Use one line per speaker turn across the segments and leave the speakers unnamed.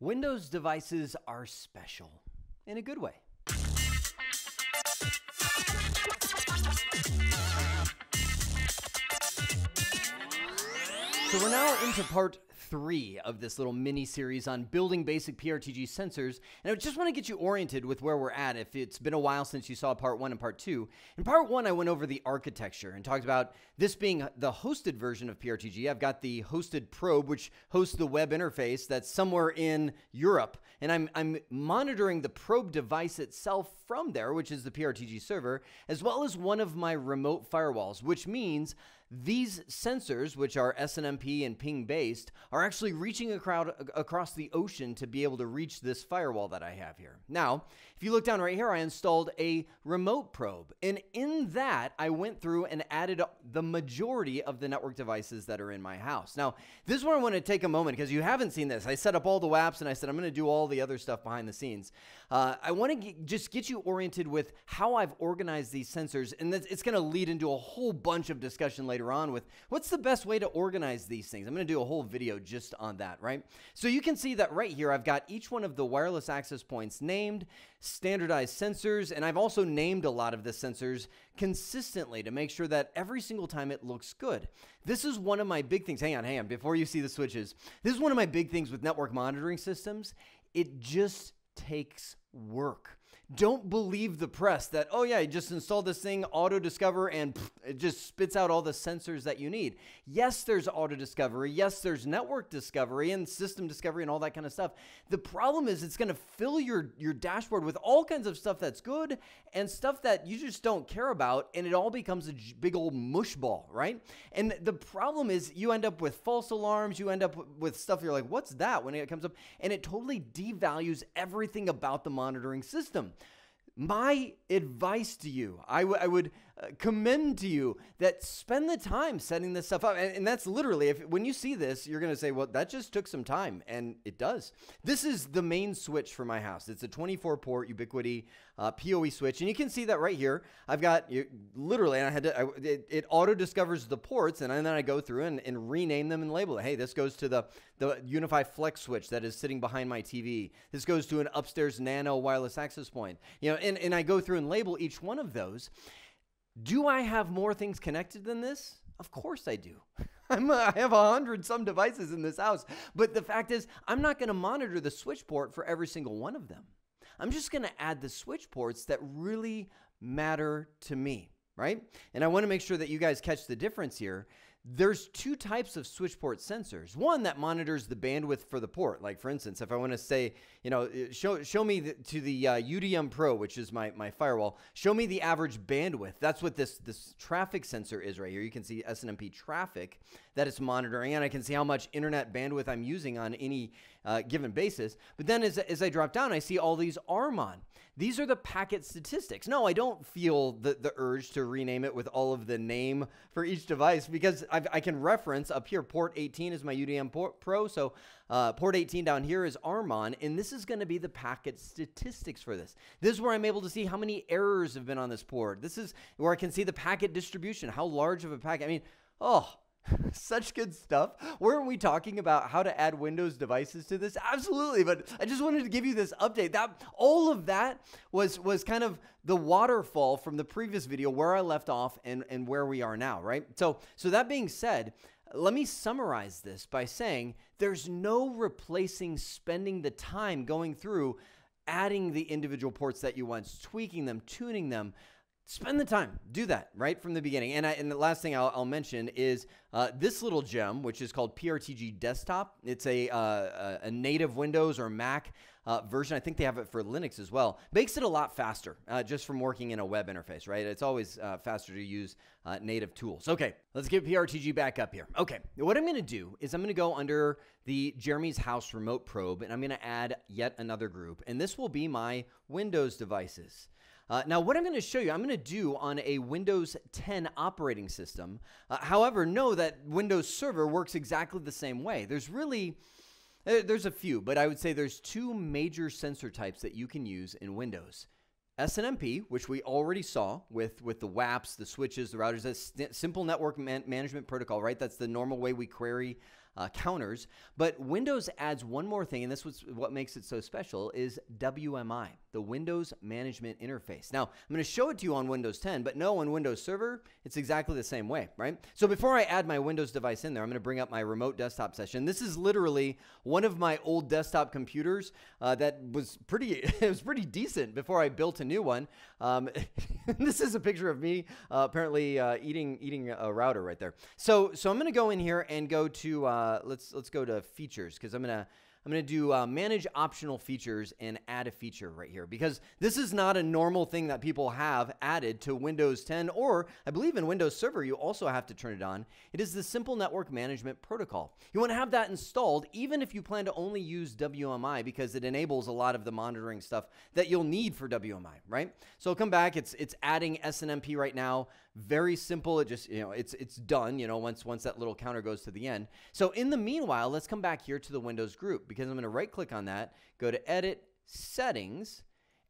Windows devices are special in a good way. So we're now into part three of this little mini series on building basic PRTG sensors. And I just want to get you oriented with where we're at if it's been a while since you saw part one and part two. In part one, I went over the architecture and talked about this being the hosted version of PRTG. I've got the hosted probe, which hosts the web interface that's somewhere in Europe. And I'm, I'm monitoring the probe device itself from there, which is the PRTG server, as well as one of my remote firewalls, which means these sensors, which are SNMP and ping based, are actually reaching a crowd across the ocean to be able to reach this firewall that I have here. Now, if you look down right here, I installed a remote probe. And in that, I went through and added the majority of the network devices that are in my house. Now, this is where I want to take a moment because you haven't seen this. I set up all the WAPs and I said, I'm going to do all the other stuff behind the scenes. Uh, I want to just get you oriented with how I've organized these sensors. And it's going to lead into a whole bunch of discussion later on with what's the best way to organize these things. I'm going to do a whole video just on that, right? So you can see that right here, I've got each one of the wireless access points named standardized sensors, and I've also named a lot of the sensors consistently to make sure that every single time it looks good. This is one of my big things. Hang on, hang on, before you see the switches. This is one of my big things with network monitoring systems. It just takes work don't believe the press that, oh yeah, you just install this thing, auto discover, and pff, it just spits out all the sensors that you need. Yes, there's auto discovery. Yes, there's network discovery and system discovery and all that kind of stuff. The problem is it's going to fill your, your dashboard with all kinds of stuff that's good and stuff that you just don't care about. And it all becomes a big old mush ball, right? And the problem is you end up with false alarms. You end up with stuff you're like, what's that when it comes up? And it totally devalues everything about the monitoring system my advice to you, I, w- I would uh, commend to you that spend the time setting this stuff up. And, and that's literally, if when you see this, you're going to say, well, that just took some time. And it does. This is the main switch for my house. It's a 24 port Ubiquity uh, PoE switch. And you can see that right here. I've got you, literally, and I had to, I, it, it, auto discovers the ports. And, and then I go through and, and rename them and label it. Hey, this goes to the, the Unify Flex switch that is sitting behind my TV. This goes to an upstairs Nano wireless access point. You know, and, and I go through and label each one of those. Do I have more things connected than this? Of course I do. I'm, have a hundred some devices in this house, but the fact is, I'm not going to monitor the switch port for every single one of them. I'm just going to add the switch ports that really matter to me, right? And I want to make sure that you guys catch the difference here there's two types of switch port sensors. One that monitors the bandwidth for the port. Like for instance, if I want to say, you know, uh, show, show me the, to the uh, UDM Pro, which is my, my firewall, show me the average bandwidth. That's what this, this traffic sensor is right here. You can see SNMP traffic that it's monitoring and I can see how much internet bandwidth I'm using on any uh, given basis. But then as, as I drop down, I see all these Armon. These are the packet statistics. No, I don't feel the, the urge to rename it with all of the name for each device because I I've, i can reference up here. Port 18 is my UDM port Pro. So uh, port 18 down here is Armon. And this is going to be the packet statistics for this. This is where I'm able to see how many errors have been on this port. This is where I can see the packet distribution, how large of a packet. I mean, oh, Such good stuff. Weren't we talking about how to add Windows devices to this? Absolutely, but I just wanted to give you this update. That all of that was was kind of the waterfall from the previous video where I left off and and where we are now, right? So so that being said, let me summarize this by saying there's no replacing spending the time going through adding the individual ports that you want, tweaking them, tuning them, spend the time do that right from the beginning and, I, and the last thing i'll, I'll mention is uh, this little gem which is called prtg desktop it's a, uh, a native windows or mac uh, version i think they have it for linux as well makes it a lot faster uh, just from working in a web interface right it's always uh, faster to use uh, native tools okay let's get prtg back up here okay what i'm going to do is i'm going to go under the jeremy's house remote probe and i'm going to add yet another group and this will be my windows devices uh, now, what I'm going to show you, I'm going to do on a Windows 10 operating system. Uh, however, know that Windows Server works exactly the same way. There's really, uh, there's a few, but I would say there's two major sensor types that you can use in Windows. SNMP, which we already saw with, with the WAPs, the switches, the routers, that's simple network man management protocol, right? That's the normal way we query uh, counters. But Windows adds one more thing, and this was what makes it so special, is WMI the Windows Management Interface. Now, I'm going to show it to you on Windows 10, but no, on Windows Server, it's exactly the same way, right? So before I add my Windows device in there, I'm going to bring up my remote desktop session. This is literally one of my old desktop computers uh, that was pretty, it was pretty decent before I built a new one. Um, this is a picture of me uh, apparently uh, eating eating a router right there. So so I'm going to go in here and go to uh, let's let's go to features because I'm going to I'm going to do uh, manage optional features and add a feature right here because this is not a normal thing that people have added to Windows 10 or I believe in Windows Server you also have to turn it on. It is the Simple Network Management Protocol. You want to have that installed even if you plan to only use WMI because it enables a lot of the monitoring stuff that you'll need for WMI, right? So come back, it's it's adding SNMP right now. Very simple. It just, you know, it's it's done, you know, once once that little counter goes to the end. So in the meanwhile, let's come back here to the Windows group because I'm going to right click on that, go to edit, settings,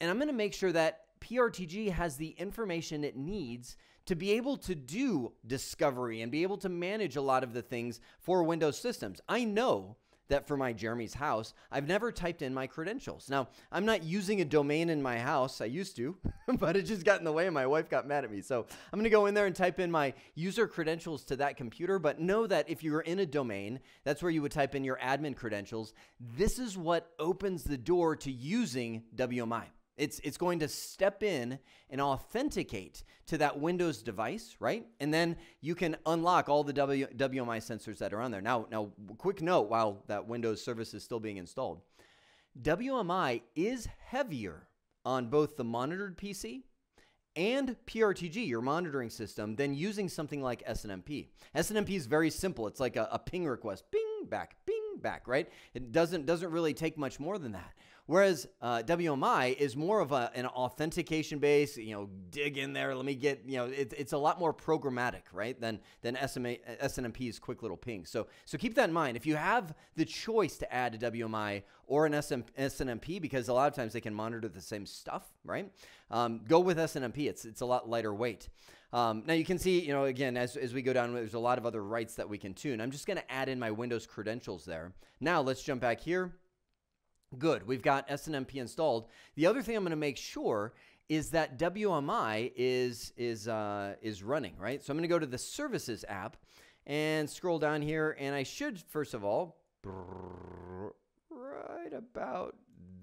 and I'm going to make sure that PRTG has the information it needs to be able to do discovery and be able to manage a lot of the things for Windows systems. I know that for my Jeremy's house, I've never typed in my credentials. Now, I'm not using a domain in my house. I used to, but it just got in the way and my wife got mad at me. So I'm going to go in there and type in my user credentials to that computer. But know that if you're in a domain, that's where you would type in your admin credentials. This is what opens the door to using WMI. It's, it's going to step in and authenticate to that Windows device, right? And then you can unlock all the w, WMI sensors that are on there. Now, now, quick note while that Windows service is still being installed, WMI is heavier on both the monitored PC and PRTG, your monitoring system, than using something like SNMP. SNMP is very simple. It's like a, a ping request, ping back, ping back, right? It doesn't doesn't really take much more than that. Whereas uh, WMI is more of a, an authentication base, you know, dig in there, let me get, you know, it, it's a lot more programmatic, right, than, than SMA, SNMP's quick little ping. So, so keep that in mind. If you have the choice to add a WMI or an SM, SNMP, because a lot of times they can monitor the same stuff, right, um, go with SNMP. It's, it's a lot lighter weight. Um, now you can see, you know, again, as, as we go down, there's a lot of other rights that we can tune. I'm just going to add in my Windows credentials there. Now let's jump back here Good, we've got SNMP installed. The other thing I'm gonna make sure is that WMI is, is, uh, is running, right? So I'm gonna go to the services app and scroll down here and I should, first of all, right about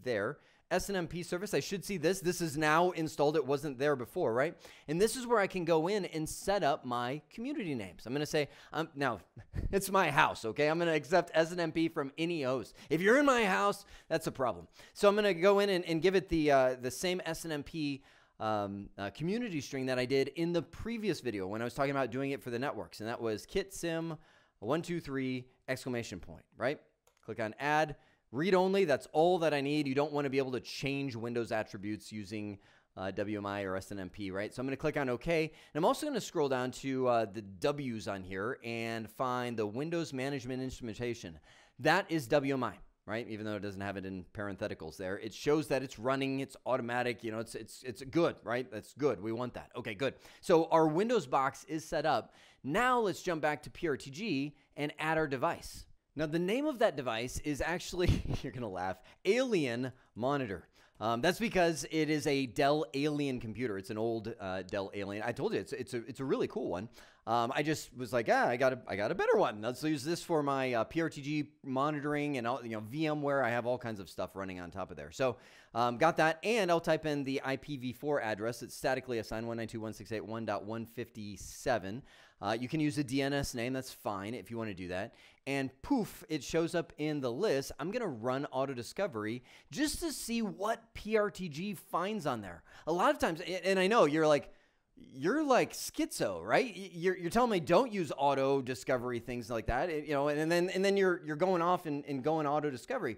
there, SNMP service. I should see this. This is now installed. It wasn't there before, right? And this is where I can go in and set up my community names. I'm going to say, um, now it's my house, okay? I'm going to accept SNMP from any host. If you're in my house, that's a problem. So I'm going to go in and, and, give it the, uh, the same SNMP um, uh, community string that I did in the previous video when I was talking about doing it for the networks. And that was kit sim 123 exclamation point, right? Click on add. Read only, that's all that I need. You don't want to be able to change Windows attributes using uh, WMI or SNMP, right? So I'm going to click on OK. And I'm also going to scroll down to uh, the W's on here and find the Windows Management Instrumentation. That is WMI, right? Even though it doesn't have it in parentheticals there, it shows that it's running, it's automatic, you know, it's it's it's good, right? That's good. We want that. Okay, good. So our Windows box is set up. Now let's jump back to PRTG and add our device. Now, the name of that device is actually, you're going to laugh, Alien Monitor. Um, that's because it is a Dell Alien computer. It's an old uh, Dell Alien. I told you it's it's a it's a really cool one. Um, I just was like, ah, I got a I got a better one. Let's use this for my uh, PRTG monitoring and all, you know VMware. I have all kinds of stuff running on top of there. So um, got that, and I'll type in the IPv4 address. It's statically assigned 192.168.1.157. Uh, you can use a DNS name, that's fine if you want to do that. And poof, it shows up in the list. I'm going to run auto discovery just to see what PRTG finds on there. A lot of times, and I know you're like, you're like schizo, right? You're, you're telling me don't use auto discovery things like that, you know, and then and then you're you're going off and, and going auto discovery.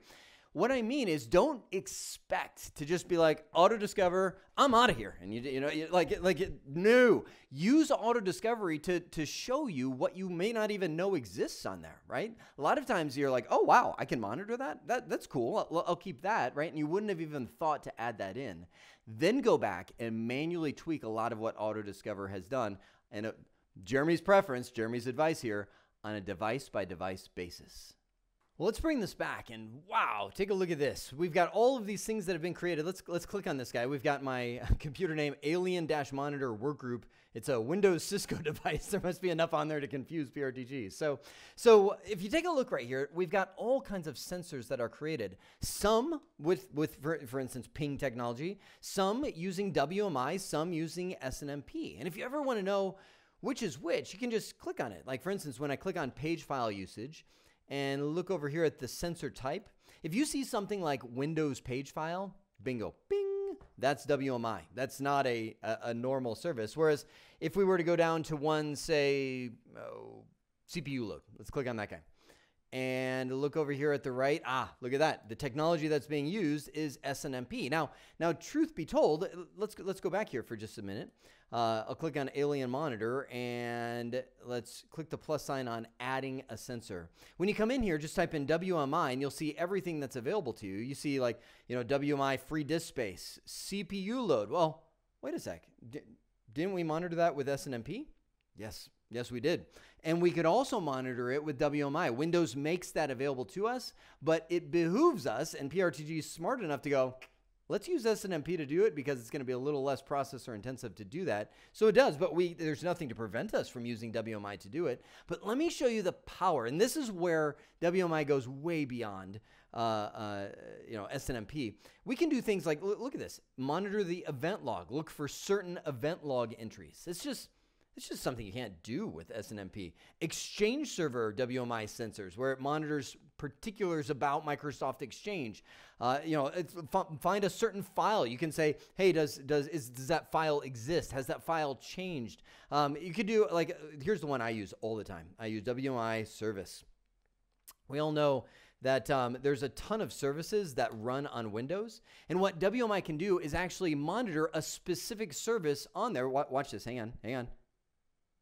What I mean is, don't expect to just be like auto discover. I'm out of here, and you you know you, like like no. Use auto discovery to to show you what you may not even know exists on there. Right. A lot of times you're like, oh wow, I can monitor that. That that's cool. I'll, I'll keep that. Right. And you wouldn't have even thought to add that in. Then go back and manually tweak a lot of what auto discover has done. And uh, Jeremy's preference, Jeremy's advice here on a device by device basis. Well, let's bring this back and wow, take a look at this. We've got all of these things that have been created. Let's let's click on this guy. We've got my computer name alien-monitor workgroup. It's a Windows Cisco device. There must be enough on there to confuse PRDG. So, so if you take a look right here, we've got all kinds of sensors that are created. Some with with for, for instance ping technology, some using WMI, some using SNMP. And if you ever want to know which is which, you can just click on it. Like for instance, when I click on page file usage, and look over here at the sensor type. If you see something like Windows page file, bingo, bing, that's WMI. That's not a, a, a normal service. Whereas if we were to go down to one, say, oh, CPU load, let's click on that guy and look over here at the right. Ah, look at that. The technology that's being used is SNMP. Now, now, truth be told, let's let's go back here for just a minute. Uh, I'll click on Alien Monitor and let's click the plus sign on adding a sensor. When you come in here, just type in WMI and you'll see everything that's available to you. You see like you know WMI free disk space, CPU load. Well, wait a sec. D didn't we monitor that with SNMP? Yes, Yes, we did. And we could also monitor it with WMI. Windows makes that available to us, but it behooves us, and PRTG is smart enough to go, let's use SNMP to do it because it's going to be a little less processor intensive to do that. So it does, but we there's nothing to prevent us from using WMI to do it. But let me show you the power, and this is where WMI goes way beyond uh, uh, you know SNMP. We can do things like look at this: monitor the event log, look for certain event log entries. It's just it's just something you can't do with SNMP. Exchange Server WMI sensors, where it monitors particulars about Microsoft Exchange. Uh, you know, find a certain file. You can say, hey, does does is does that file exist? Has that file changed? Um, you could do like here's the one I use all the time. I use WMI Service. We all know that um, there's a ton of services that run on Windows. And what WMI can do is actually monitor a specific service on there. Watch this. Hang on. Hang on.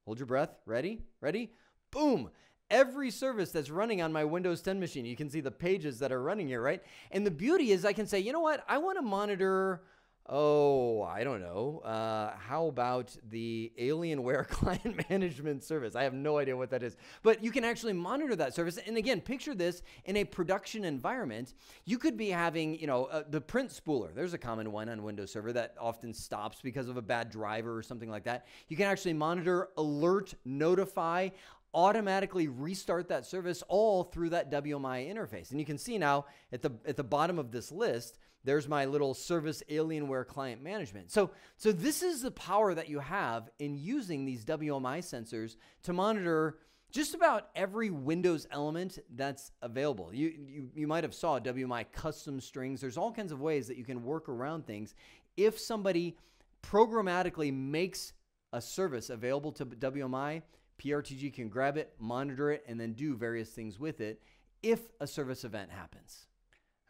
Hold your breath. Ready? Ready? Boom! Every service that's running on my Windows 10 machine, you can see the pages that are running here, right? And the beauty is I can say, you know what? I want to monitor Oh, I don't know. Uh, how about the Alienware client management service? I have no idea what that is. But you can actually monitor that service. And again, picture this in a production environment. You could be having, you know, uh, the print spooler. There's a common one on Windows Server that often stops because of a bad driver or something like that. You can actually monitor, alert, notify, automatically restart that service all through that WMI interface. And you can see now at the at the bottom of this list, there's my little service Alienware client management. So so this is the power that you have in using these WMI sensors to monitor just about every Windows element that's available. You, you, you might have saw WMI custom strings. There's all kinds of ways that you can work around things if somebody programmatically makes a service available to WMI PRTG can grab it, monitor it, and then do various things with it if a service event happens.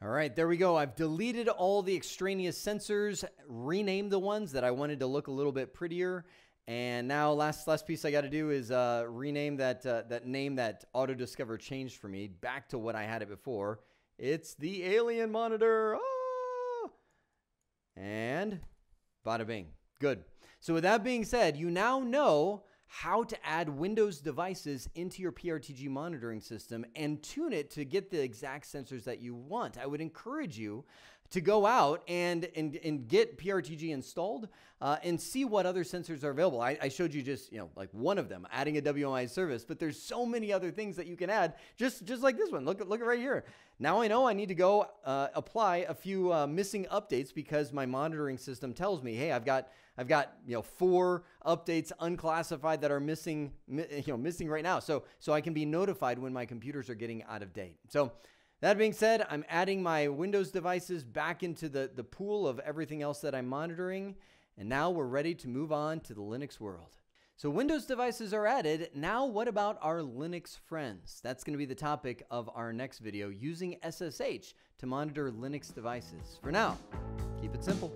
All right, there we go. I've deleted all the extraneous sensors, renamed the ones that I wanted to look a little bit prettier. And now last last piece I got to do is uh, rename that uh, that name that auto discover changed for me back to what I had it before. It's the alien monitor. Ah! And bada bing. Good. So with that being said, you now know how to add Windows devices into your PRTG monitoring system and tune it to get the exact sensors that you want. I would encourage you to go out and and, and get PRTG installed uh, and see what other sensors are available. I, I, showed you just you know like one of them, adding a WMI service, but there's so many other things that you can add. Just just like this one. Look look at right here. Now I know I need to go uh, apply a few uh, missing updates because my monitoring system tells me, hey, I've got I've got you know four updates unclassified that are missing you know missing right now. So so I can be notified when my computers are getting out of date. So that being said, I'm adding my Windows devices back into the, the pool of everything else that I'm monitoring. And now we're ready to move on to the Linux world. So Windows devices are added. Now what about our Linux friends? That's gonna be the topic of our next video, using SSH to monitor Linux devices. For now, keep it simple.